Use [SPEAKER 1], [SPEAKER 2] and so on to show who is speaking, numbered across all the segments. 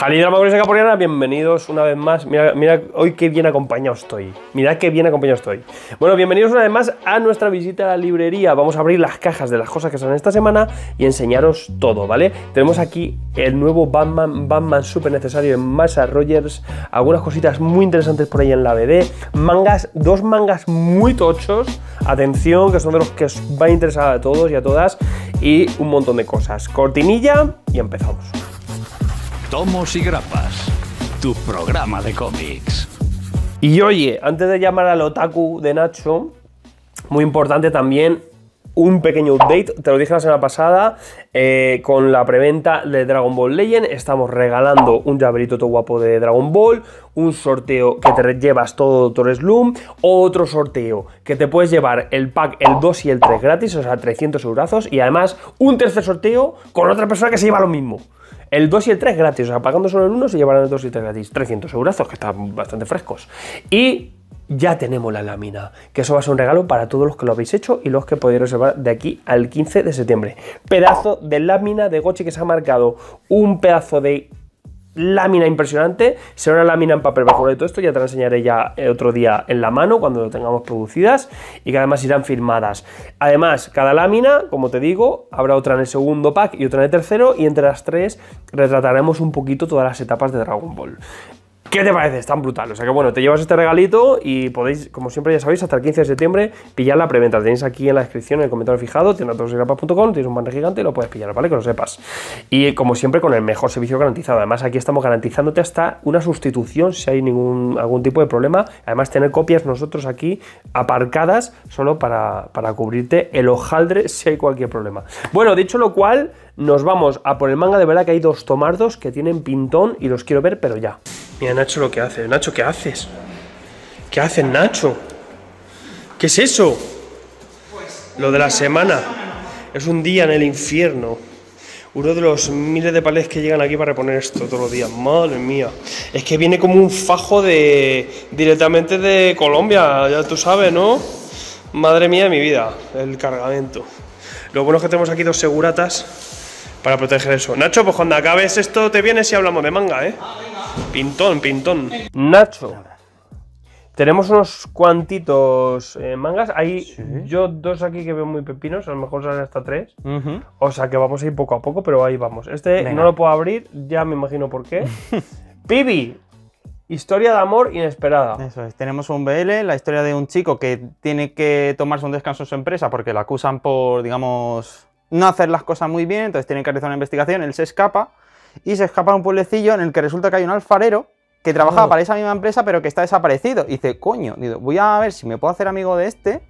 [SPEAKER 1] Jalidrama Caporiana, bienvenidos una vez más. Mira, hoy qué bien acompañado estoy. Mira qué bien acompañado estoy. Bueno, bienvenidos una vez más a nuestra visita a la librería. Vamos a abrir las cajas de las cosas que salen esta semana y enseñaros todo, ¿vale? Tenemos aquí el nuevo Batman, Batman Super necesario en Massa Rogers. Algunas cositas muy interesantes por ahí en la BD. Mangas, dos mangas muy tochos. Atención, que son de los que os va a interesar a todos y a todas. Y un montón de cosas. Cortinilla y empezamos. Tomos y Grapas, tu programa de cómics. Y oye, antes de llamar al otaku de Nacho, muy importante también un pequeño update, te lo dije la semana pasada, eh, con la preventa de Dragon Ball Legend estamos regalando un llaverito todo guapo de Dragon Ball, un sorteo que te llevas todo Doctor Sloom, otro sorteo que te puedes llevar el pack el 2 y el 3 gratis, o sea, 300 euros, y además un tercer sorteo con otra persona que se lleva lo mismo. El 2 y el 3 gratis, o sea, pagando solo el 1 se llevarán el 2 y el 3 gratis. 300 euros que están bastante frescos. Y ya tenemos la lámina, que eso va a ser un regalo para todos los que lo habéis hecho y los que podéis reservar de aquí al 15 de septiembre. Pedazo de lámina de Gochi que se ha marcado un pedazo de lámina impresionante. Será una lámina en papel bajo de todo esto. Ya te la enseñaré ya eh, otro día en la mano cuando lo tengamos producidas y que además irán firmadas. Además, cada lámina, como te digo, habrá otra en el segundo pack y otra en el tercero. Y entre las tres retrataremos un poquito todas las etapas de Dragon Ball. ¿Qué te parece? tan brutal. O sea que bueno, te llevas este regalito y podéis, como siempre ya sabéis, hasta el 15 de septiembre pillar la preventa. Tenéis aquí en la descripción, en el comentario fijado, tiendatosgrapas.com, tienes un banner gigante y lo puedes pillar, ¿vale? Que lo sepas. Y como siempre, con el mejor servicio garantizado. Además, aquí estamos garantizándote hasta una sustitución si hay ningún, algún tipo de problema. Además, tener copias nosotros aquí aparcadas solo para, para cubrirte el hojaldre si hay cualquier problema. Bueno, dicho lo cual, nos vamos a por el manga. De verdad que hay dos tomardos que tienen pintón y los quiero ver, pero ya. Mira Nacho lo que hace. Nacho, ¿qué haces? ¿Qué haces, Nacho? ¿Qué es eso? lo de la semana. Es un día en el infierno. Uno de los miles de palés que llegan aquí para reponer esto todos los días. Madre mía. Es que viene como un fajo de. directamente de Colombia, ya tú sabes, ¿no? Madre mía de mi vida, el cargamento. Lo bueno es que tenemos aquí dos seguratas para proteger eso. Nacho, pues cuando acabes esto te vienes y hablamos de manga, ¿eh? Pintón, pintón. Nacho. Tenemos unos cuantitos eh, mangas. Hay yo dos aquí que veo muy pepinos, a lo mejor salen hasta tres. O sea que vamos a ir poco a poco, pero ahí vamos. Este no lo puedo abrir, ya me imagino por qué.
[SPEAKER 2] Pibi, Historia de amor inesperada. Eso es. Tenemos un BL, la historia de un chico que tiene que tomarse un descanso en su empresa porque la acusan por, digamos, no hacer las cosas muy bien, entonces tiene que realizar una investigación, él se escapa y se escapa a un pueblecillo en el que resulta que hay un alfarero que trabajaba oh. para esa misma empresa pero que está desaparecido. Y dice, coño, voy a ver si me puedo hacer amigo de este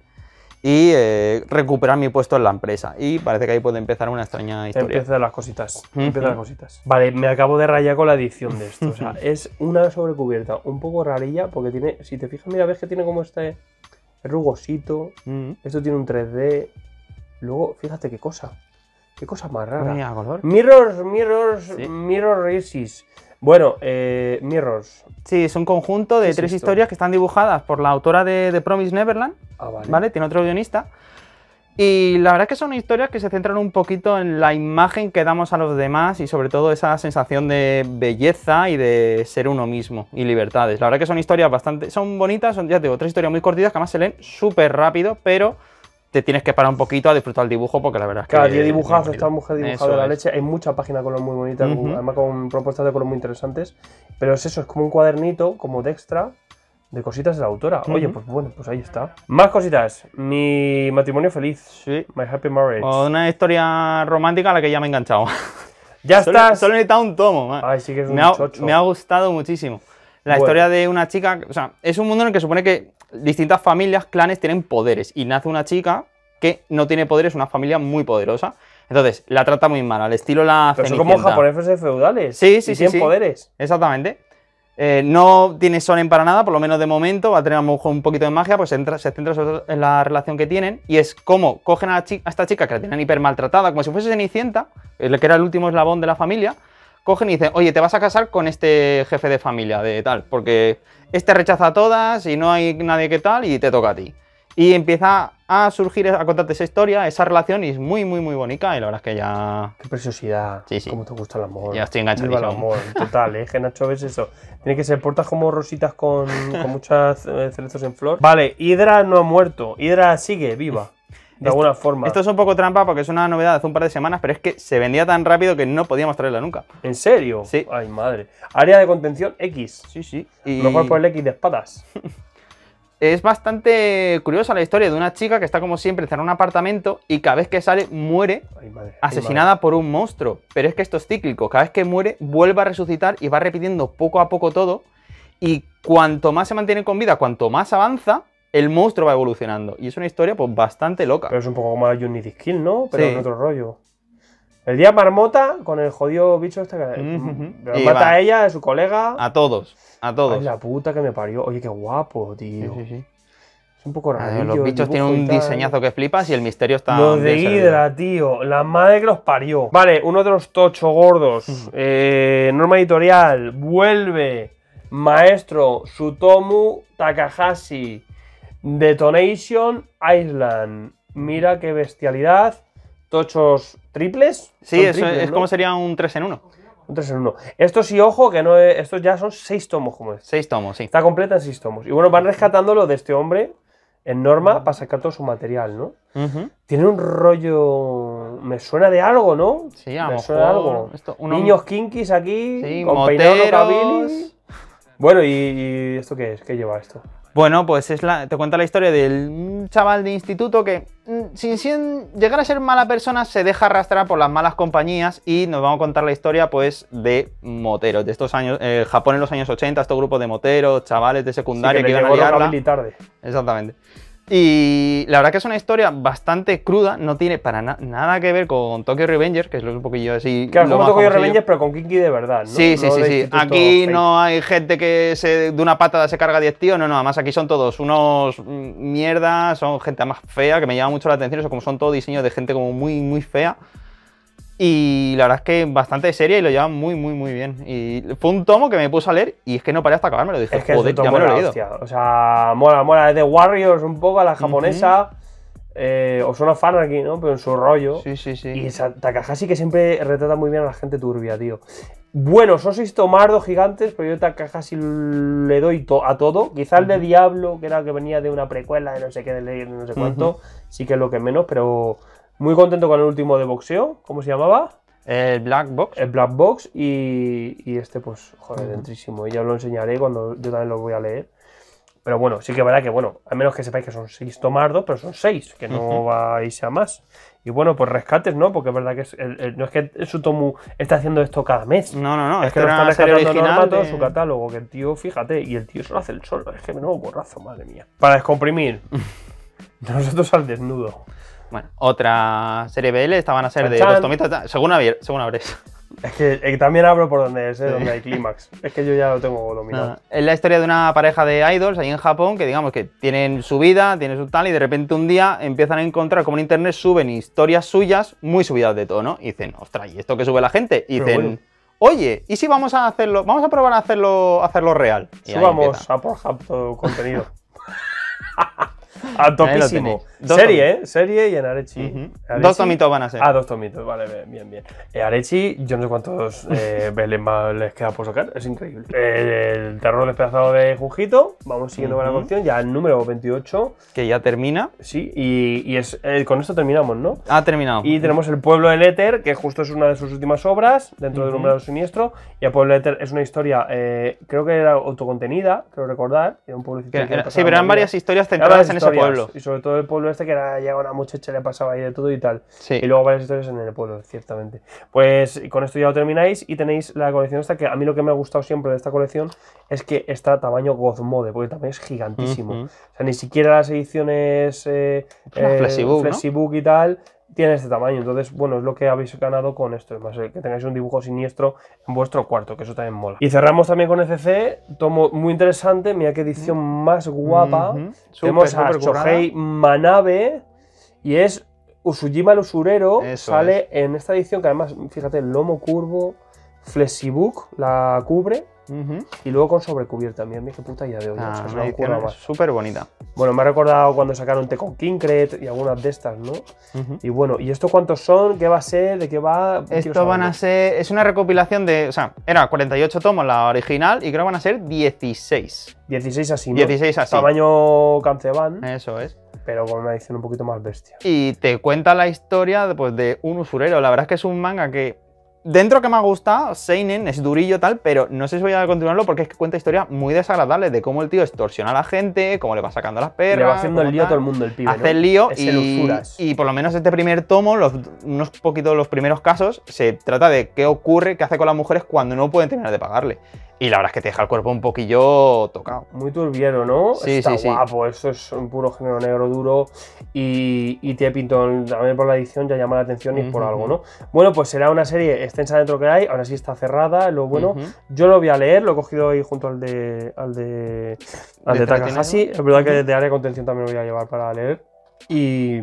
[SPEAKER 2] y eh, recuperar mi puesto en la empresa. Y parece que ahí puede empezar una extraña historia. Empieza las cositas.
[SPEAKER 1] las cositas. Vale, me acabo de
[SPEAKER 2] rayar con la edición
[SPEAKER 1] de esto. O sea, es una sobrecubierta un poco rarilla porque tiene, si te fijas, mira, ves que tiene como este rugosito. Esto tiene un 3D. Luego, fíjate qué cosa.
[SPEAKER 2] Qué cosa más rara.
[SPEAKER 1] Mirrors, mirrors, mirror races.
[SPEAKER 2] Bueno, eh, Mirrors. Sí, es un conjunto de tres historias que están dibujadas por la autora de The Promise Neverland. Ah, vale. ¿vale? Tiene otro guionista. Y la verdad es que son historias que se centran un poquito en la imagen que damos a los demás y sobre todo esa sensación de belleza y de ser uno mismo y libertades. La verdad que son historias bastante... son bonitas, son, ya te digo, tres historias muy cortitas que además se leen súper rápido, pero te tienes que parar un poquito a disfrutar el dibujo porque la verdad es que. Claro, yo he dibujado, esta mujer
[SPEAKER 1] dibujada de la leche. Hay mucha página de color muy bonitas, además con propuestas de color muy interesantes. Pero es eso, es como un cuadernito, como de extra, de cositas de la autora. Oye, pues bueno, pues ahí está. Más cositas. Mi matrimonio feliz. Sí. My happy marriage. O una
[SPEAKER 2] historia romántica a la que ya me he enganchado. ya está. Solo necesitado un tomo. Ay, sí que es un me ha, me ha gustado muchísimo. La historia de una chica, o sea, es un mundo en el que supone que distintas familias, clanes tienen poderes y nace una chica que no tiene poderes, una familia muy poderosa. Entonces, la trata muy mal, al estilo la Pero cenicienta. como japoneses
[SPEAKER 1] feudales. Sí, sí, Tienen poderes.
[SPEAKER 2] Exactamente. Eh, no tiene en para nada, por lo menos de momento, va a tener un poquito de magia, pues entra, se centra en la relación que tienen y es como cogen a, esta chica que la tienen hiper maltratada, como si fuese Cenicienta, el que era el último eslabón de la familia, cogen y dicen, oye, te vas a casar con este jefe de familia, de tal, porque este rechaza a todas y no hay nadie que tal y te toca a ti. Y empieza a surgir, a contarte esa historia, esa relación y es muy, muy, muy bonita y la verdad es que ya... Qué preciosidad, sí, sí. cómo te gusta el amor. Ya estoy enganchadísimo. el amor,
[SPEAKER 1] total, ¿eh? que ves eso. Tiene que ser portas como rositas con, muchas eh, cerezos en flor. Vale,
[SPEAKER 2] Hydra no ha muerto, Hydra sigue viva
[SPEAKER 1] de alguna forma. Esto
[SPEAKER 2] es un poco trampa porque es una novedad de hace un par de semanas, pero es que se vendía tan rápido que no podíamos traerla nunca. ¿En serio? Sí. Ay, madre. Área de contención X. Sí, sí. Y... cual por el X de espadas. es bastante curiosa la historia de una chica que está como siempre en un apartamento y cada vez que sale muere asesinada por un monstruo. Pero es que esto es cíclico, cada vez que muere vuelve a resucitar y va repitiendo poco a poco todo y cuanto más se mantiene con vida, cuanto más avanza, el monstruo va evolucionando. Y es una historia pues bastante loca. Pero es un poco más la Unity ¿no? Pero es otro rollo. El día marmota con el jodido bicho este que mata a ella, a su colega. A todos, a todos. Ay, la
[SPEAKER 1] puta que me parió. Oye, qué guapo, tío. Es un poco raro. Los bichos tienen un diseñazo
[SPEAKER 2] que flipas y el misterio está. Los de Hidra,
[SPEAKER 1] tío. La madre que los parió. Vale, uno de los tocho gordos. Eh, norma editorial. Vuelve. Maestro Sutomu Takahashi. Detonation Island. Mira qué bestialidad. Tochos triples. Sí, eso es como sería un 3 en 1. Un 3 en 1. Esto sí, ojo, que no estos ya son 6 tomos, como es. 6 tomos, sí. Está completa en 6 tomos. Y bueno, van rescatando lo de este hombre en Norma para sacar todo su material, ¿no? Tiene un rollo. Me suena de algo, ¿no? Sí, a Me suena de algo. Niños kinkis aquí, con moteros. peinado
[SPEAKER 2] Bueno, ¿y esto qué es? ¿Qué lleva esto? Bueno, pues es la, te cuenta la historia del chaval de instituto que, mm, sin, llegar a ser mala persona, se deja arrastrar por las malas compañías y nos vamos a contar la historia, pues, de moteros, de estos años, eh, Japón en los años 80, estos grupo de moteros, chavales de secundaria que, iban a liarla. tarde. Exactamente. Y la verdad que es una historia bastante cruda, no tiene para nada que ver con Tokyo Revengers, que es lo un poquillo así. Claro, lo Tokyo Revengers,
[SPEAKER 1] pero con Kinky de verdad, ¿no? Sí, sí, sí. sí. Aquí no
[SPEAKER 2] hay gente que se, de una patada se carga 10 tíos, no, no, además aquí son todos unos mm, mierdas, son gente más fea, que me llama mucho la atención, eso como son todo diseños de gente como muy, muy fea. Y la verdad es que bastante seria y lo llevan muy, muy, muy bien. Y fue un tomo que me puse a leer y es que no paré hasta acabar, lo dije. Es que es ya me lo he leído.
[SPEAKER 1] O sea, mola, mola. Es de Warriors un poco a la japonesa. Eh, os o suena fan aquí, ¿no? Pero en su rollo. Sí, sí, sí. Y esa Takahashi que siempre retrata muy bien a la gente turbia, tío. Bueno, son seis tomardos gigantes, pero yo Takahashi le doy a todo. Quizá el de Diablo, que era el que venía de una precuela de no sé qué, de, de no sé cuánto, sí que es lo que menos, pero muy contento con el último de boxeo, ¿cómo se llamaba? El Black Box. El Black Box y, este, pues, joder, dentrísimo. Y ya os lo enseñaré cuando yo también lo voy a leer. Pero bueno, sí que es verdad que, bueno, al menos que sepáis que son seis tomardos, pero son seis, que no va a irse a más. Y bueno, pues rescates, ¿no? Porque es verdad que es no es que Sutomu está haciendo esto cada mes. No, no, no. Es que está rescatando todo su catálogo. Que el tío, fíjate, y el tío solo hace el solo. Es que lo borrazo, madre mía.
[SPEAKER 2] Para descomprimir, nosotros al desnudo. Bueno, otra serie BL, esta van a ser de los tomitos, según, abier, abres.
[SPEAKER 1] Es que, también hablo por donde es, ¿eh? donde hay
[SPEAKER 2] clímax. Es que yo ya lo tengo dominado. Es la historia de una pareja de idols ahí en Japón que digamos que tienen su vida, tienen su tal y de repente un día empiezan a encontrar como en internet suben historias suyas muy subidas de todo, ¿no? y dicen, ostras, ¿y esto que sube la gente? Y dicen, oye, ¿y si vamos a hacerlo, vamos a probar a hacerlo, hacerlo real? Y Subamos a por todo contenido. A ah, Serie, ¿eh?
[SPEAKER 1] Serie y en Arechi. Dos tomitos van a ser. Ah, dos tomitos, vale, bien, bien. Eh, Arechi, yo no sé cuántos eh, les queda por sacar, es increíble. Eh, el terror despedazado de Jujito, vamos siguiendo con la canción, ya el número 28. Que ya termina. Sí, y, es, eh, con esto terminamos, ¿no? Ha terminado. Y tenemos El Pueblo del Éter, que justo es una de sus últimas obras, dentro del número siniestro. Y El Pueblo del Éter es una historia, eh, creo que era autocontenida, creo recordar. un sí, pero eran varias historias centradas en ese y sobre todo el pueblo este que era ya una muchacha, le pasaba ahí de todo y tal. Y luego varias historias en el pueblo, ciertamente. Pues con esto ya lo termináis y tenéis la colección esta que a mí lo que me ha gustado siempre de esta colección es que está tamaño Godmode, porque también es gigantísimo. O sea, ni siquiera las ediciones eh, eh Flexibook, y tal tiene este tamaño. Entonces, bueno, es lo que habéis ganado con esto. Es más, que tengáis un dibujo siniestro en vuestro cuarto, que eso también mola. Y cerramos también con ECC. Tomo muy interesante. Mira qué edición mm. más guapa. Tenemos a Manabe. Y es Usujima el usurero. sale en esta edición, que además, fíjate, el lomo curvo. Flexibook la cubre. Y luego con sobrecubierta, mira, mira qué puta ya veo. Ah, es una súper bonita. Bueno, me ha recordado cuando sacaron Te con crete y algunas de estas, ¿no? Y bueno, ¿y esto cuántos son? ¿Qué va a ser? ¿De qué va? Esto van a
[SPEAKER 2] ser. Es una recopilación de. O sea, era 48 tomos la original y creo que van a ser 16. 16 así, ¿no? 16 así. Tamaño Canceban. Eso es pero con una edición un poquito más bestia. Y te cuenta la historia pues, de un usurero. La verdad es que es un manga que Dentro que me gusta, Seinen es durillo tal, pero no sé si voy a continuarlo porque es que cuenta historias muy desagradables de cómo el tío extorsiona a la gente, cómo le va sacando las perras. Le va haciendo el lío a todo el mundo, el pibe. Hace el lío y, y, por lo menos este primer tomo, los, unos poquitos los primeros casos, se trata de qué ocurre, qué hace con las mujeres cuando no pueden terminar de pagarle y la verdad es que te deja el cuerpo un poquillo tocado. Muy turbiero, ¿no? Sí, Está sí, guapo,
[SPEAKER 1] eso es un puro género negro duro y, y te pintado, también por la edición ya llama la atención y por algo, ¿no? Bueno, pues será una serie extensa dentro que hay, ahora sí está cerrada, lo bueno, yo lo voy a leer, lo he cogido ahí junto al de al de, al de, es verdad que de área contención también lo voy a llevar para leer y,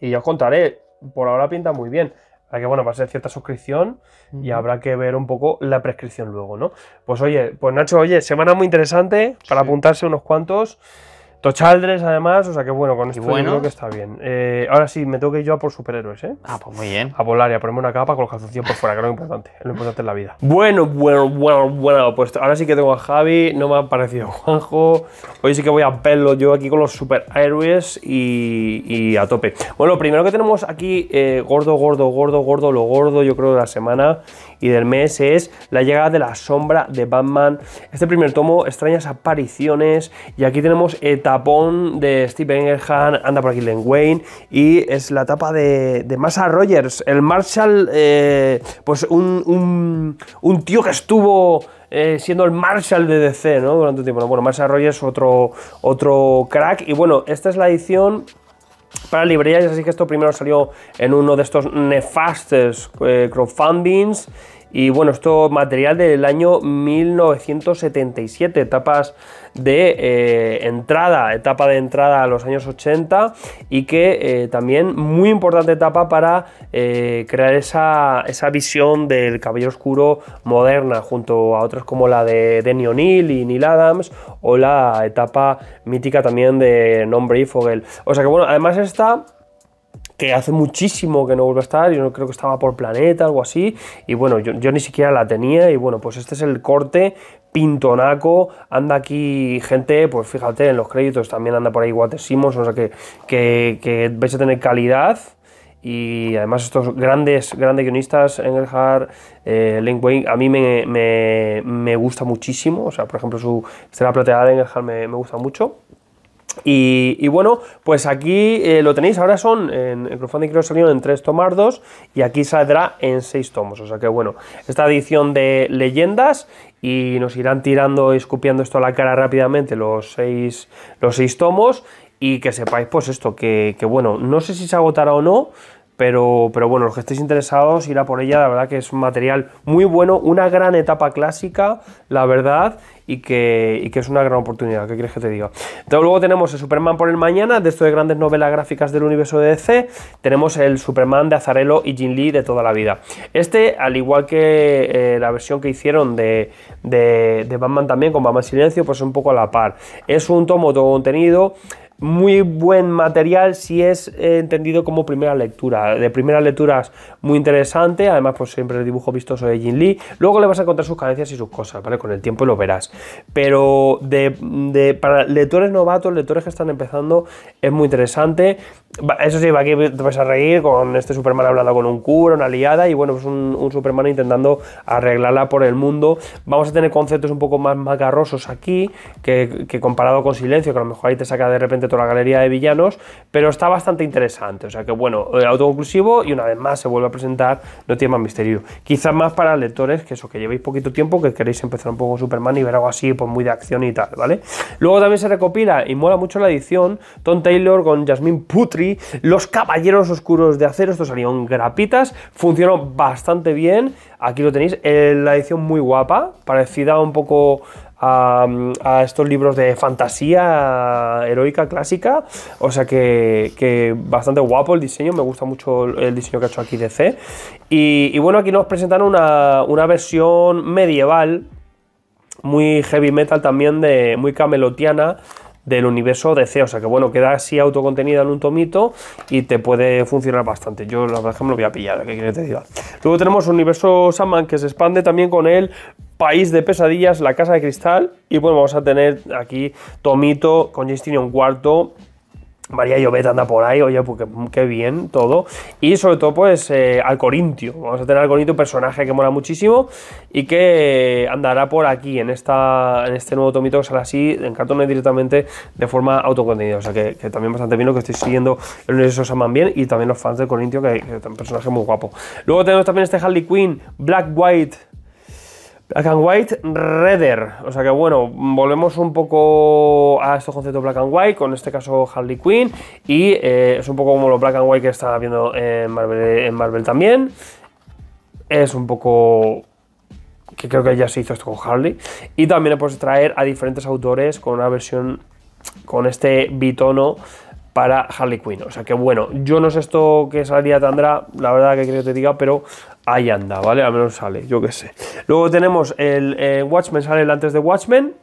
[SPEAKER 1] y ya os contaré, por ahora pinta muy bien que bueno, va a ser cierta suscripción y habrá que ver un poco la prescripción luego, ¿no? Pues oye, pues Nacho, oye, semana muy interesante para apuntarse unos cuantos. Tochaldres, además, o sea que bueno, con esto creo que está bien. Eh, ahora sí, me tengo que ir yo a por superhéroes, ¿eh? Ah, pues muy bien. A volar y a ponerme una capa con los calzoncillos por fuera, que es lo importante. Es lo importante en la vida. Bueno, bueno, bueno, bueno, pues ahora sí que tengo a Javi, no me ha parecido Juanjo. Hoy sí que voy a pelo yo aquí con los superhéroes y, a tope. Bueno, primero que tenemos aquí, eh, gordo, gordo, gordo, gordo, lo gordo, yo creo, de la semana y del mes es la llegada de la sombra de Batman. Este primer tomo, extrañas apariciones, y aquí tenemos. Eta eh, tapón de Steve han anda por aquí Len Wayne, y es la tapa de, de Massa Rogers, el Marshall, eh, pues un, un, tío que estuvo... Eh, siendo el Marshall de DC, ¿no? Durante un tiempo. Bueno, Massa Rogers, otro, otro crack. Y bueno, esta es la edición para librerías, así que esto primero salió en uno de estos nefastes eh, crowdfundings. Y bueno, esto material del año 1977, tapas de eh, entrada, etapa de entrada a los años 80 y que eh, también muy importante etapa para eh, crear esa, visión del cabello oscuro moderna junto a otras como la de Denny O'Neill y Neil Adams o la etapa mítica también de Nombre y Fogel. O sea que bueno, además esta que hace muchísimo que no vuelve a estar, yo no creo que estaba por planeta, algo así, y bueno, yo, yo, ni siquiera la tenía, y bueno, pues este es el corte pintonaco, anda aquí gente, pues fíjate, en los créditos también anda por ahí Water o sea que, que, vais a tener calidad y además estos grandes, grandes guionistas, en eh, Link Wayne, a mí me, gusta muchísimo, o sea, por ejemplo, su escena plateada de el me, me gusta mucho. Y, bueno, pues aquí eh, lo tenéis, ahora son, en el crowdfunding creo salieron en tres tomardos. y aquí saldrá en seis tomos, o sea que bueno, esta edición de leyendas y nos irán tirando y escupiendo esto a la cara rápidamente los seis, los seis tomos y que sepáis pues esto, que, que bueno, no sé si se agotará o no, pero, bueno, los que estéis interesados, irá por ella, la verdad que es un material muy bueno, una gran etapa clásica, la verdad, y que, es una gran oportunidad, ¿qué quieres que te diga? luego tenemos el Superman por el mañana, de esto de grandes novelas gráficas del universo de DC, tenemos el Superman de azarelo y Jin Lee de toda la vida. Este, al igual que eh, la versión que hicieron de, Batman también, con Batman Silencio, pues es un poco a la par. Es un tomo todo contenido muy buen material si es eh, entendido como primera lectura. De primeras lecturas muy interesante, además por pues, siempre el dibujo vistoso de Jin Lee. Luego le vas a encontrar sus carencias y sus cosas, ¿vale? Con el tiempo lo verás. Pero de, de, para lectores novatos, lectores que están empezando, es muy interesante. Eso sí, aquí te vas a reír con este Superman hablando con un cura, una aliada y bueno, pues un, Superman intentando arreglarla por el mundo. Vamos a tener conceptos un poco más macarrosos aquí, que, comparado con Silencio, que a lo mejor ahí te saca de repente toda la galería de villanos, pero está bastante interesante. O sea que bueno, eh, autoconclusivo y una vez más se vuelve a presentar, no tiene más misterio. Quizás más para lectores que eso, que llevéis poquito tiempo, que queréis empezar un poco Superman y ver algo así, pues muy de acción y tal, ¿vale? Luego también se recopila y mola mucho la edición Tom Taylor con Jasmine Putre los Caballeros Oscuros de Acero, Estos salieron grapitas, funcionó bastante bien, aquí lo tenéis, eh, la edición muy guapa, parecida un poco a, estos libros de fantasía heroica clásica. O sea que, bastante guapo el diseño, me gusta mucho el diseño que ha hecho aquí DC. Y, y bueno, aquí nos presentan una, versión medieval, muy heavy metal también, de, muy camelotiana del universo DC. O sea que bueno, queda así autocontenida en un tomito y te puede funcionar bastante. Yo la verdad que me lo voy a pillar, ¿eh? ¿qué quieres decir? Luego tenemos un universo saman que se expande también con el País de Pesadillas, La Casa de Cristal. Y bueno, vamos a tener aquí Tomito con un Cuarto María Llobet anda por ahí, oye, pues qué, bien todo. Y sobre todo, pues eh, al Corintio. Vamos a tener al Corintio, personaje que mola muchísimo y que andará por aquí en, esta, en este nuevo tomito que será así, en cartones directamente, de forma autocontenida. O sea que, también bastante bien lo que estoy siguiendo el universo Saman bien y también los fans del Corintio, que, que es un personaje muy guapo. Luego tenemos también este Harley Quinn, Black White. Black and White Redder. O sea que bueno, volvemos un poco a estos conceptos Black and White, con este caso Harley Quinn, y eh, es un poco como lo Black and White que está viendo en Marvel, en Marvel también. Es un poco que creo que ya se hizo esto con Harley. Y también le puedes traer a diferentes autores con una versión, con este bitono para Harley Quinn. O sea que bueno, yo no sé esto qué salida tendrá, la verdad que creo que te diga, pero ahí anda, ¿vale? Al menos sale, yo qué sé. Luego tenemos el eh, Watchmen, sale el antes de Watchmen,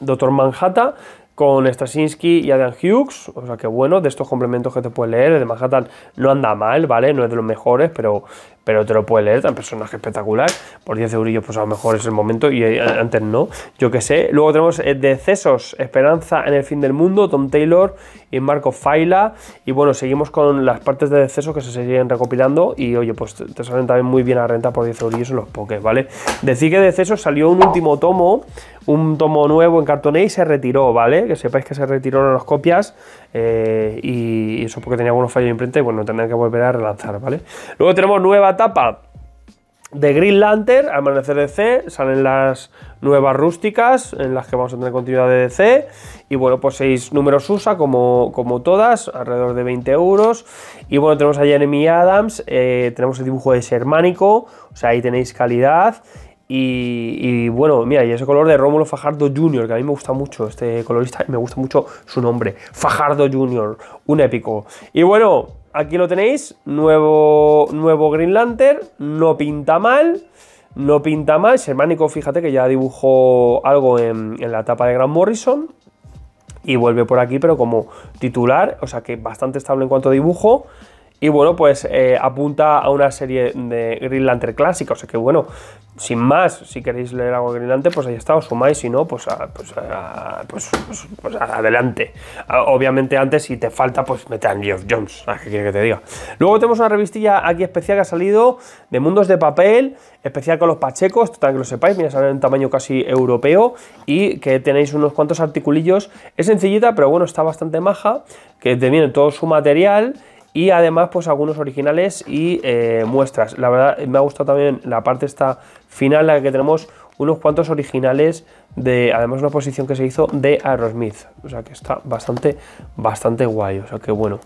[SPEAKER 1] Doctor Manhattan, con Straczynski y Adam Hughes, o sea que bueno, de estos complementos que te puedes leer, el de Manhattan no anda mal, ¿vale? No es de los mejores, pero, pero te lo puedes leer, tan personaje espectacular. Por 10 eurillos, pues a lo mejor es el momento y eh, antes no. Yo qué sé. Luego tenemos eh, Decesos, Esperanza en el fin del mundo, Tom Taylor y Marco Faila. Y bueno, seguimos con las partes de Decesos que se siguen recopilando. Y oye, pues te salen también muy bien a renta por 10 eurillos en los pokés, ¿vale? Decir que Decesos salió un último tomo, un tomo nuevo en cartoné y se retiró, ¿vale? Que sepáis que se retiraron las copias eh, y, eso porque tenía algunos fallos de imprenta y bueno, tendrán que volver a relanzar, ¿vale? Luego tenemos nueva etapa de Green Lantern, Amanecer de C, salen las nuevas rústicas en las que vamos a tener continuidad de DC y bueno, pues seis números USA como, todas, alrededor de 20 euros y bueno, tenemos a Jeremy Adams, eh, tenemos el dibujo de Sermánico, o sea, ahí tenéis calidad y, bueno, mira, y ese color de Rómulo Fajardo Jr., que a mí me gusta mucho este colorista, me gusta mucho su nombre, Fajardo Jr., un épico. Y bueno, aquí lo tenéis, nuevo, nuevo Green Lantern, no pinta mal, no pinta mal, Sermánico, fíjate que ya dibujó algo en, en la etapa de Grant Morrison, y vuelve por aquí, pero como titular, o sea que bastante estable en cuanto a dibujo, y bueno, pues eh, apunta a una serie de Green Lantern clásica, o sea que bueno, sin más, si queréis leer algo de Green pues ahí está, os sumáis, si no, pues, ah, pues, ah, pues, pues, pues, adelante. Ah, obviamente antes, si te falta, pues mete a Geoff Jones, qué quiere que te diga? Luego tenemos una revistilla aquí especial que ha salido de Mundos de Papel, especial con los pachecos, total que lo sepáis, mira, sale en tamaño casi europeo y que tenéis unos cuantos articulillos, es sencillita, pero bueno, está bastante maja, que te viene todo su material y además pues algunos originales y eh, muestras. La verdad me ha gustado también la parte esta final, la que tenemos unos cuantos originales de, además una posición que se hizo de Aerosmith, o sea que está bastante, bastante guay, o sea que bueno,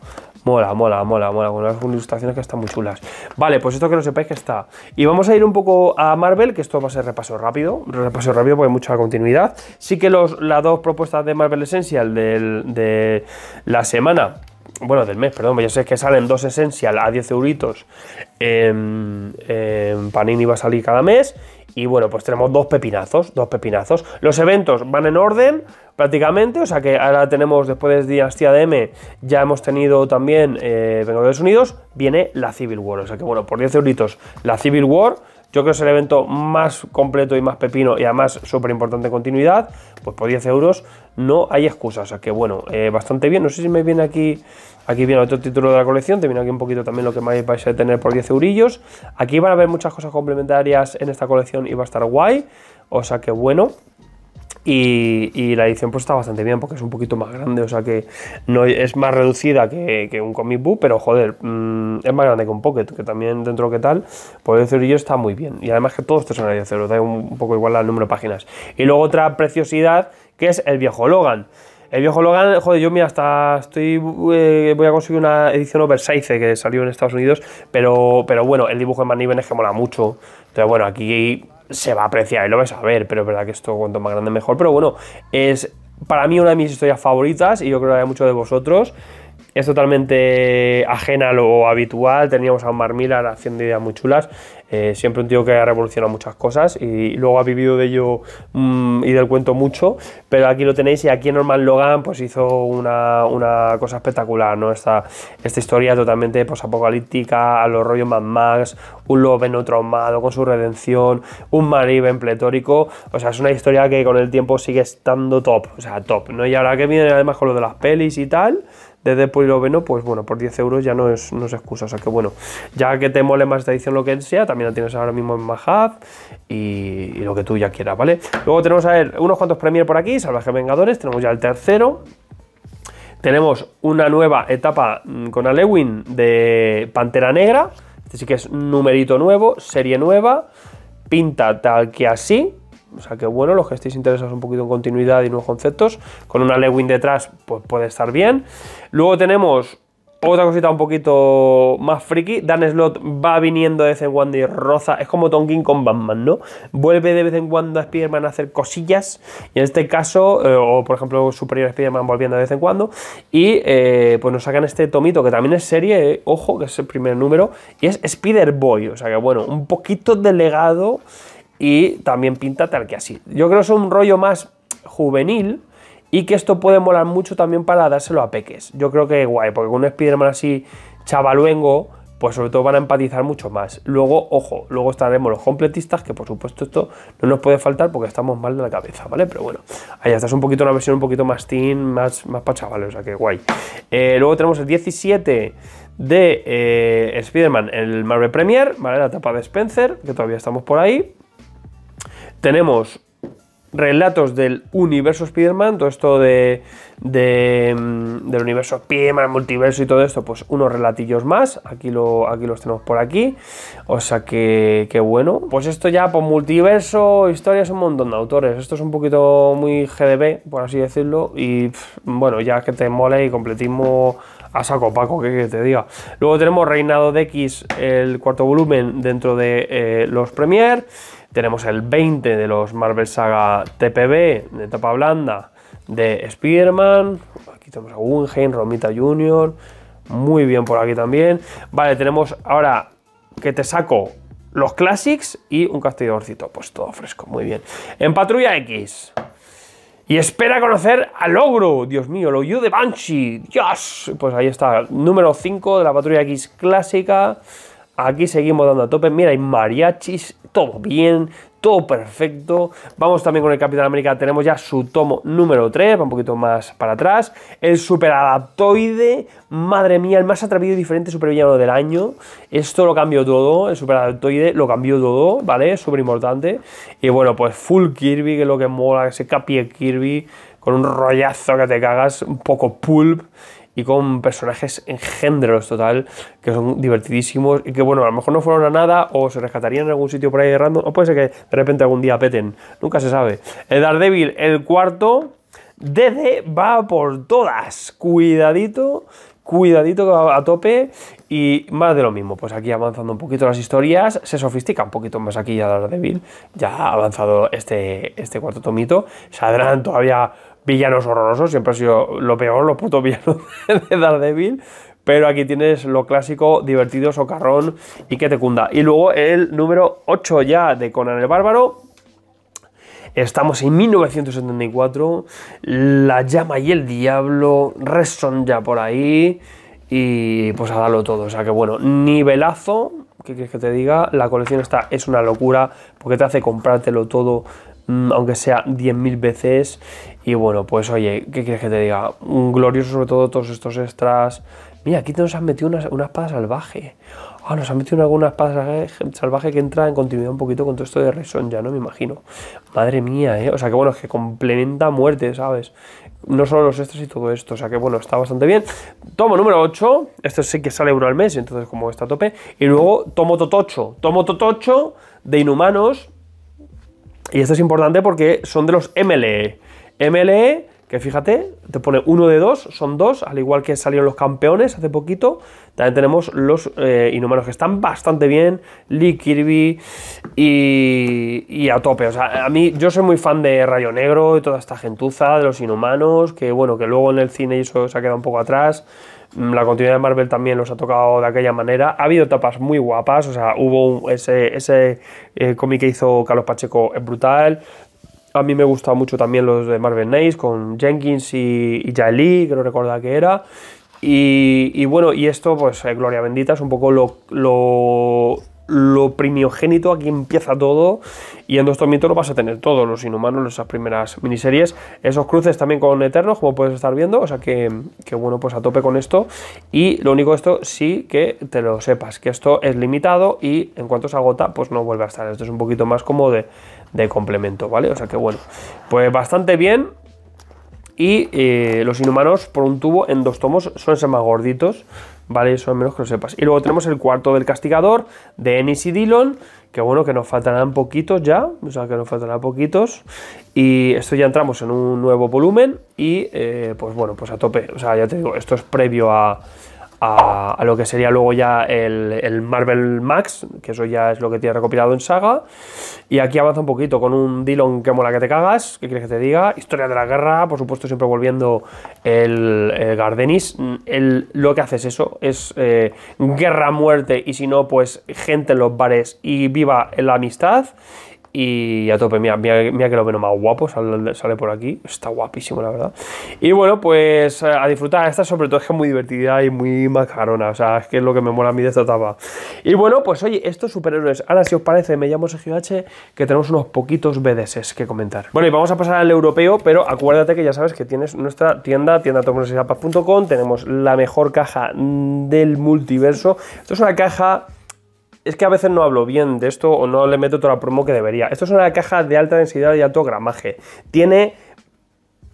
[SPEAKER 1] mola, mola, mola, mola, con unas ilustraciones que están muy chulas. Vale, pues esto que no sepáis que está. Y vamos a ir un poco a Marvel, que esto va a ser repaso rápido, repaso rápido porque hay mucha continuidad. Sí que los, las dos propuestas de Marvel Essential de la semana bueno, del mes, perdón, ya sé que salen dos Essential a 10 euritos, en Panini va a salir cada mes, y bueno, pues tenemos dos pepinazos, dos pepinazos. Los eventos van en orden, prácticamente, o sea que ahora tenemos, después de de M, ya hemos tenido también, eh, Vengadores Unidos, viene la Civil War, o sea que bueno, por 10 euritos la Civil War, yo creo que es el evento más completo y más pepino y además súper importante continuidad. Pues por 10 euros no hay excusa. O sea que bueno, eh, bastante bien. No sé si me viene aquí. Aquí viene otro título de la colección. Te viene aquí un poquito también lo que más vais a tener por 10 eurillos. Aquí van a haber muchas cosas complementarias en esta colección y va a estar guay. O sea que bueno. Y, la edición pues está bastante bien porque es un poquito más grande, o sea que no es más reducida que, un comic book, pero joder, mm, es más grande que un pocket, que también dentro que tal, por decir yo, está muy bien. Y además que todos estos son de cero, da un, poco igual al número de páginas. Y luego otra preciosidad que es el viejo Logan. El viejo Logan, joder, yo mira, hasta estoy. Eh, voy a conseguir una edición oversize que salió en Estados Unidos, pero, pero bueno, el dibujo de Maniven es que mola mucho. Entonces, bueno, aquí se va a apreciar y lo vais a ver, pero es verdad que esto cuanto más grande mejor. Pero bueno, es para mí una de mis historias favoritas y yo creo que hay muchos de vosotros es totalmente ajena a lo habitual. Teníamos a Omar Miller haciendo ideas muy chulas. Eh, siempre un tío que ha revolucionado muchas cosas y, luego ha vivido de ello mm, y del cuento mucho. Pero aquí lo tenéis y aquí Norman Logan pues hizo una, cosa espectacular, ¿no? Esta, esta historia totalmente apocalíptica, a los rollos Mad Max, un otro traumado con su redención, un en pletórico. O sea, es una historia que con el tiempo sigue estando top, o sea, top, ¿no? Y ahora que viene además con lo de las pelis y tal desde Loveno, pues bueno, por 10 euros ya no es, no es excusa. O sea que bueno, ya que te mole más esta edición lo que sea, también la tienes ahora mismo en Mahab y, lo que tú ya quieras, ¿vale? Luego tenemos, a ver, unos cuantos premier por aquí, Salvaje Vengadores, tenemos ya el tercero. Tenemos una nueva etapa mm, con Alewin de Pantera Negra. Este sí que es numerito nuevo, serie nueva. Pinta tal que así. O sea que bueno, los que estéis interesados un poquito en continuidad y nuevos conceptos, con una Lewin detrás, pues puede estar bien. Luego tenemos otra cosita un poquito más friki, Dan Slot va viniendo de vez en cuando y roza, es como Tonkin con Batman, ¿no? Vuelve de vez en cuando a Spider-Man a hacer cosillas, y en este caso, eh, o por ejemplo Superior Spider-Man volviendo de vez en cuando, y eh, pues nos sacan este tomito que también es serie, eh, ojo, que es el primer número, y es Spider-Boy, o sea que bueno, un poquito delegado y también pinta tal que así. Yo creo que es un rollo más juvenil y que esto puede molar mucho también para dárselo a peques. Yo creo que guay, porque con un Spider-Man así chavaluengo, pues sobre todo van a empatizar mucho más. Luego, ojo, luego estaremos los completistas, que por supuesto esto no nos puede faltar porque estamos mal de la cabeza, ¿vale? Pero bueno, ahí está, es un poquito una versión un poquito más teen, más, más para chavales, o sea que guay. Eh, luego tenemos el 17 de Spiderman, eh, Spider-Man, el Marvel Premier, ¿vale? La tapa de Spencer, que todavía estamos por ahí tenemos relatos del universo Spider-Man, todo esto de, mm, del universo Spider-Man, multiverso y todo esto, pues unos relatillos más, aquí, lo, aquí los tenemos por aquí, o sea que, bueno, pues esto ya por pues multiverso, historias, un montón de autores, esto es un poquito muy GDB, por así decirlo, y bueno, ya que te mole y completismo a saco Paco, que, te diga. Luego tenemos Reinado de X, el cuarto volumen dentro de eh, los Premier, tenemos el 20 de los Marvel Saga TPB, de tapa blanda, de Spider-Man. Aquí tenemos a Wunheim, Romita Jr. Muy bien por aquí también. Vale, tenemos ahora que te saco los Classics y un castigadorcito. Pues todo fresco, muy bien. En Patrulla X. Y espera conocer al ogro. Dios mío, lo de Banshee, Dios. Pues ahí está, número 5 de la Patrulla X clásica. Aquí seguimos dando a tope. Mira, hay mariachis todo bien, todo perfecto. Vamos también con el Capitán América, tenemos ya su tomo número 3, va un poquito más para atrás. El Super Adaptoide, madre mía, el más atrevido y diferente supervillano del año. Esto lo cambió todo, el Super Adaptoide lo cambió todo, ¿vale? Súper importante. Y bueno, pues Full Kirby, que es lo que mola, ese Capie Kirby, con un rollazo que te cagas, un poco pulp y con personajes engendros total que son divertidísimos y que bueno, a lo mejor no fueron a nada o se rescatarían en algún sitio por ahí errando random o puede ser que de repente algún día peten, nunca se sabe. El Daredevil, el cuarto, desde va por todas, cuidadito, cuidadito a, a tope y más de lo mismo, pues aquí avanzando un poquito las historias, se sofistica un poquito más aquí ya Daredevil, ya ha avanzado este, este cuarto tomito, saldrán todavía villanos horrorosos, siempre ha sido lo peor, los putos villanos de Daredevil, pero aquí tienes lo clásico, divertido, socarrón y que te cunda. Y luego el número 8 ya de Conan el Bárbaro, Estamos en 1974, La llama y el diablo reson ya por ahí y pues a darlo todo. O sea que bueno, nivelazo, ¿qué quieres que te diga? La colección esta es una locura porque te hace comprártelo todo Mm, aunque sea 10.000 veces. Y bueno, pues oye, ¿qué quieres que te diga? Un glorioso sobre todo todos estos extras. Mira, aquí nos han metido una, espada salvaje. Ah, nos han metido alguna espada salvaje que entra en continuidad un poquito con todo esto de razón ya, ¿no? Me imagino. Madre mía, ¿eh? O sea, que bueno, es que complementa muerte, ¿sabes? No solo los extras y todo esto. O sea, que bueno, está bastante bien. Tomo número 8. Este sí que sale uno al mes, entonces como está a tope. Y luego tomo totocho. Tomo totocho de Inhumanos y esto es importante porque son de los MLE. MLE, que fíjate, te pone uno de dos, son dos, al igual que salieron los campeones hace poquito. También tenemos los eh, inhumanos que están bastante bien, Lee Kirby y, y, a tope. O sea, a mí, yo soy muy fan de Rayo Negro y toda esta gentuza, de los inhumanos, que bueno, que luego en el cine eso se ha quedado un poco atrás. La continuidad de Marvel también los ha tocado de aquella manera. Ha habido etapas muy guapas, o sea, hubo ese, ese eh, cómic que hizo Carlos Pacheco, es brutal. A mí me gustan mucho también los de Marvel Knights con Jenkins y, y que no que era. Y, bueno, y esto, pues, eh, Gloria Bendita, es un poco lo, lo lo primiogénito, aquí empieza todo, y en dos tomitos lo vas a tener todos los inhumanos, esas primeras miniseries, esos cruces también con Eternos, como puedes estar viendo, o sea que, bueno, pues a tope con esto, y lo único esto sí que te lo sepas, que esto es limitado y en cuanto se agota, pues no vuelve a estar, esto es un poquito más como de, complemento, ¿vale? O sea que bueno, pues bastante bien, y eh, los inhumanos por un tubo en dos tomos son más gorditos, ¿vale? Eso al menos que lo sepas. Y luego tenemos el cuarto del castigador de Ennis y Dillon, que bueno, que nos faltarán poquitos ya, o sea, que nos faltarán poquitos. Y esto ya entramos en un nuevo volumen y eh, pues bueno, pues a tope, o sea, ya te digo, esto es previo a a, lo que sería luego ya el, Marvel Max, que eso ya es lo que tiene recopilado en saga. Y aquí avanza un poquito con un Dillon que mola que te cagas, que quieres que te diga? Historia de la guerra, por supuesto, siempre volviendo el, Gardenis. El, lo que hace es eso, es eh, guerra, muerte y si no, pues gente en los bares y viva la amistad. Y a tope, mira, que lo menos más guapo sale, por aquí. Está guapísimo, la verdad. Y bueno, pues eh, a disfrutar. Esta sobre todo es que es muy divertida y muy macarona. O sea, es que es lo que me mola a mí de esta etapa. Y bueno, pues oye, estos superhéroes. Ahora, si os parece, me llamo Sergio H, que tenemos unos poquitos BDS que comentar. Bueno, y vamos a pasar al europeo, pero acuérdate que ya sabes que tienes nuestra tienda, tiendatocnosisapa.com. Tenemos la mejor caja del multiverso. Esto es una caja es que a veces no hablo bien de esto o no le meto toda la promo que debería. Esto es una caja de alta densidad y alto gramaje. Tiene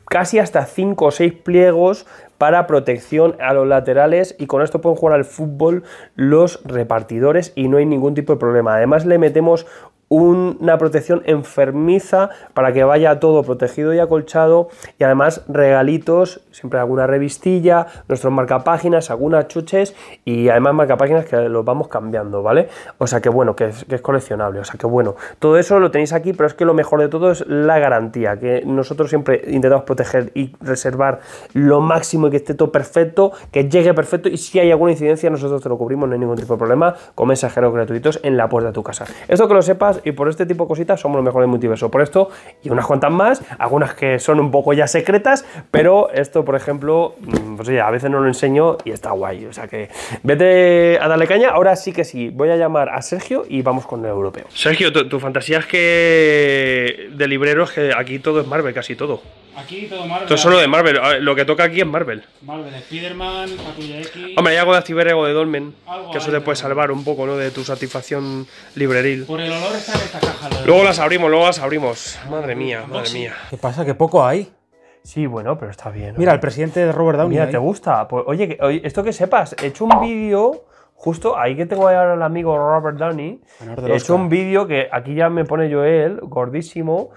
[SPEAKER 1] casi hasta 5 o 6 pliegos para protección a los laterales y con esto pueden jugar al fútbol los repartidores y no hay ningún tipo de problema. Además le metemos una protección enfermiza para que vaya todo protegido y acolchado y además regalitos, siempre alguna revistilla, nuestros marcapáginas, algunas chuches y además marcapáginas que los vamos cambiando, ¿vale? O sea que bueno, que es, que es coleccionable, o sea que bueno, todo eso lo tenéis aquí, pero es que lo mejor de todo es la garantía, que nosotros siempre intentamos proteger y reservar lo máximo y que esté todo perfecto, que llegue perfecto y si hay alguna incidencia nosotros te lo cubrimos, no hay ningún tipo de problema, con mensajeros gratuitos en la puerta de tu casa. Esto que lo sepas y por este tipo de cositas somos los mejores del multiverso. Por esto y unas cuantas más, algunas que son un poco ya secretas, pero esto, por ejemplo, mm, pues a veces no lo enseño y está guay. O sea que vete a darle caña. Ahora sí que sí, voy a llamar a Sergio y vamos con el europeo. Sergio, tu, fantasía es que de libreros que aquí todo es Marvel, casi todo.
[SPEAKER 3] Aquí todo Marvel. Esto es solo de Marvel.
[SPEAKER 1] Lo que toca aquí es Marvel.
[SPEAKER 3] Marvel, Spider-Man, Patrulla X. Hombre, hay
[SPEAKER 1] algo de Ciberego de Dolmen. que eso te puede salvar un poco, ¿no? De tu satisfacción libreril. Por el olor está en esta caja. luego las abrimos, luego las abrimos. Madre mía, madre mía.
[SPEAKER 3] ¿Qué pasa? ¿Qué poco hay? Sí, bueno, pero está bien. Mira, el presidente de Robert Downey. Mira, ¿eh? ¿te gusta?
[SPEAKER 1] Pues, oye, esto que sepas, he hecho un vídeo Justo ahí que tengo ahora al amigo Robert Downey, he hecho un vídeo que aquí ya me pone Joel, gordísimo,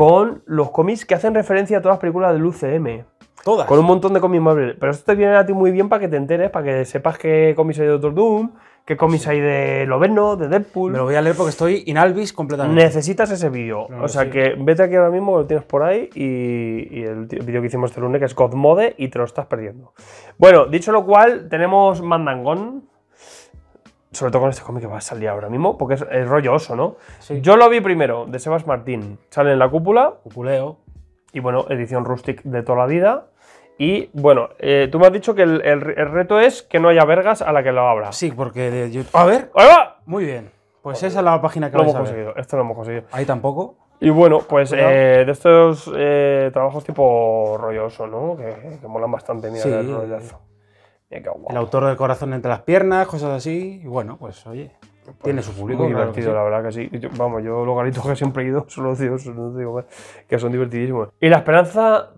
[SPEAKER 1] con los cómics que hacen referencia a todas las películas del UCM. Todas. Con un montón de cómics Marvel Pero esto te viene a ti muy bien para que te enteres, para que sepas qué cómics hay de Doctor Doom, qué cómics hay de Loveno, de Deadpool. Me lo voy a leer porque estoy inalvis completamente. Necesitas ese vídeo. o sea que vete aquí ahora mismo, lo tienes por ahí, y, y el vídeo que hicimos este lunes, que es Godmode, y te lo estás perdiendo. Bueno, dicho lo cual, tenemos Mandangón sobre todo con este cómic que va a salir ahora mismo, porque es, rolloso rollo oso, ¿no? Yo lo vi primero, de Sebas Martín. Sale en la cúpula. Cupuleo. Y bueno, edición rustic de toda la vida. Y bueno, eh, tú me has dicho
[SPEAKER 3] que el, el, reto es que no haya vergas a la que lo abra. Sí, porque. De, yo... A ver. ¡Ahí va! Muy bien. Pues esa es la página que lo hemos conseguido. Esto lo hemos conseguido. Ahí tampoco. Y bueno, pues eh,
[SPEAKER 1] de estos eh, trabajos tipo rolloso, ¿no? Que, que molan bastante, mira, el rollazo.
[SPEAKER 3] El autor del corazón entre las piernas, cosas así. Y bueno, pues oye. Pues, tiene su público. Muy divertido, la verdad que sí. vamos, yo los galitos que siempre he ido son los no digo
[SPEAKER 1] que son divertidísimos.
[SPEAKER 3] Y la esperanza,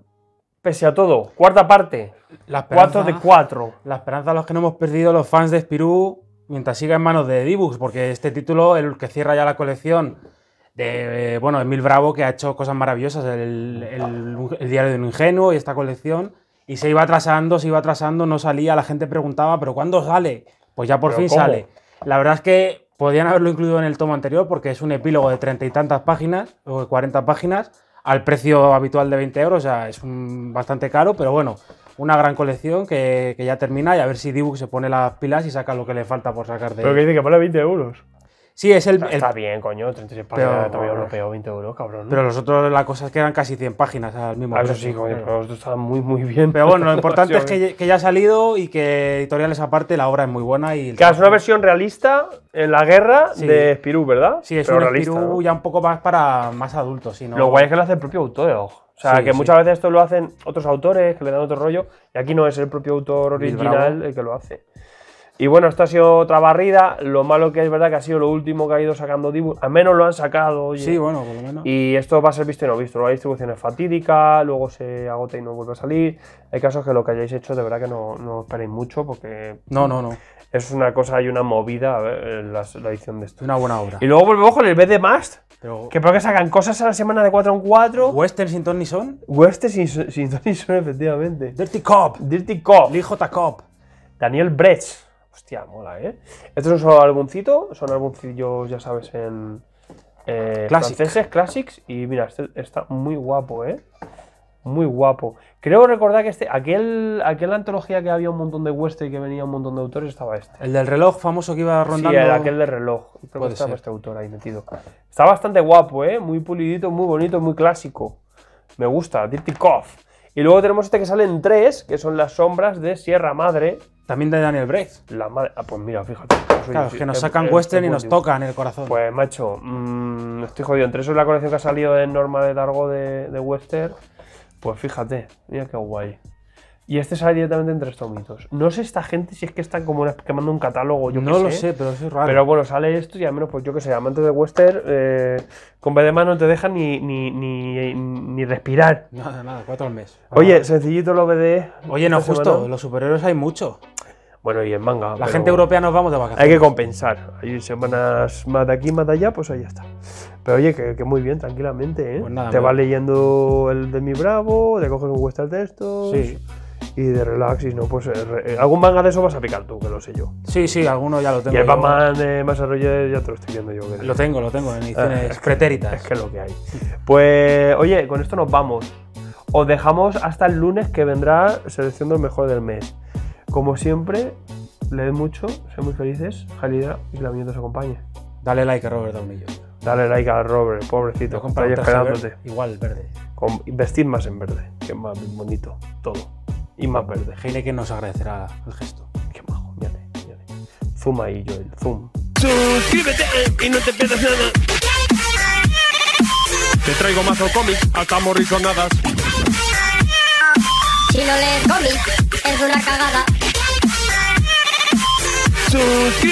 [SPEAKER 3] pese a todo, cuarta parte. La cuatro de cuatro. La esperanza a los que no hemos perdido, los fans de Spirou, mientras siga en manos de Dibux, porque este título, el que cierra ya la colección de, eh, bueno, Emil Bravo, que ha hecho cosas maravillosas, el, el diario de un ingenuo y esta colección y se iba atrasando, se iba atrasando, no salía, la gente preguntaba, ¿pero cuándo sale? Pues ya por fin sale. La verdad es que podían haberlo incluido en el tomo anterior porque es un epílogo de treinta y tantas páginas, o de cuarenta páginas, al precio habitual de 20 euros, o sea, es bastante caro, pero bueno, una gran colección que, ya termina y a ver si Dibu se pone las pilas y saca lo que le falta por sacar de Pero que dice
[SPEAKER 1] que vale 20 euros.
[SPEAKER 3] Sí, es el. Está, bien, coño, 36 páginas de tamaño europeo, 20 euros, cabrón. Pero los otros, la cosa es que eran casi 100 páginas al mismo tiempo. Ah, eso sí, coño, pero los otros estaban muy, muy bien. Pero bueno, lo importante es que, que, ya ha salido y que editoriales aparte, la obra es muy buena. y Que es una versión realista en la guerra de Spirou, ¿verdad? Sí, es un ya un poco más para más adultos. Sino... Lo guay
[SPEAKER 1] es que lo hace el propio autor, O sea, que muchas veces esto lo hacen otros autores que le dan otro rollo, y aquí no es el propio autor original el que lo hace. Y bueno, esto ha sido otra barrida. Lo malo que es verdad que ha sido lo último que ha ido sacando Dibu. Al menos lo han sacado. Sí, bueno, por lo menos. Y esto va a ser visto y no visto. La distribución es fatídica, luego se agota y no vuelve a salir. Hay casos que lo que hayáis hecho, de verdad que no, esperéis mucho porque. No, no, no. Es una cosa y una movida eh, la, edición de esto. Una buena obra. Y luego volvemos con el B de Mast. Que creo que sacan cosas a la semana de 4 en 4. Western sin Tony Son. Western sin, Tony Son, efectivamente. Dirty Cop. Dirty Cop. Lee Cop. Daniel Brecht. Hostia, mola, ¿eh? Este es un solo albumcito. son albumcillos, ya sabes, en eh, Clásicos. classics, y mira, este está muy guapo, ¿eh? Muy guapo. Creo recordar que este, aquel, aquella antología que había un montón de western y que venía un montón de autores estaba este. El del reloj
[SPEAKER 3] famoso que iba rondando. Sí, el, aquel del reloj. Creo que estaba este
[SPEAKER 1] autor ahí metido. Está bastante guapo, ¿eh? Muy pulidito, muy bonito, muy clásico. Me gusta, Dirty Cough. Y luego tenemos este que sale en tres, que son las sombras de Sierra Madre, también de Daniel Braith. La madre. Ah, pues mira, fíjate. claro, es que nos sacan western y nos tocan el corazón. Pues macho, mm, estoy jodido. Entre eso y la colección que ha salido en Norma de Dargo de, de western, pues fíjate, mira qué guay. Y este sale directamente entre estos tomitos. No sé esta gente si es que están como quemando un catálogo, yo No lo sé. pero eso es raro. Pero bueno, sale esto y al menos, pues yo que sé, amantes de western, eh, con mano no te dejan ni, ni,
[SPEAKER 3] ni, respirar. Nada, nada, cuatro al mes. Oye, sencillito lo BD. Oye, no, justo, los superhéroes hay mucho. Bueno, y en manga. La gente europea nos vamos de Hay que
[SPEAKER 1] compensar. Hay semanas más de aquí, más de allá, pues ahí está. Pero oye, que, muy bien, tranquilamente, ¿eh? pues Te va vas leyendo el de mi Bravo, te coges un western de Sí y de relax y no, pues eh, eh, algún manga de eso vas a picar tú, que lo sé yo. Sí, sí, alguno ya lo tengo. Y el Batman más ya te lo estoy viendo yo. lo tengo, lo tengo en ah, ediciones es que, pretéritas. Es que lo que hay. Pues, oye, con esto nos vamos. Os dejamos hasta el lunes que vendrá seleccionando el mejor del mes. Como siempre, leed mucho, sean muy felices, Jalida y que la viñeta os acompañe.
[SPEAKER 3] Dale like a Robert Downey Dale like a Robert, pobrecito. Estoy esperándote. igual verde.
[SPEAKER 1] Con, más en verde, que es más bonito todo y más verde. Heineken nos agradecerá el gesto. Qué majo, mírate, mírate. Zoom ahí, Joel, zoom. Suscríbete y no te pierdas nada. Te traigo mazo cómics, hasta
[SPEAKER 3] morrisonadas. Si no lees cómics, es una cagada. Suscríbete.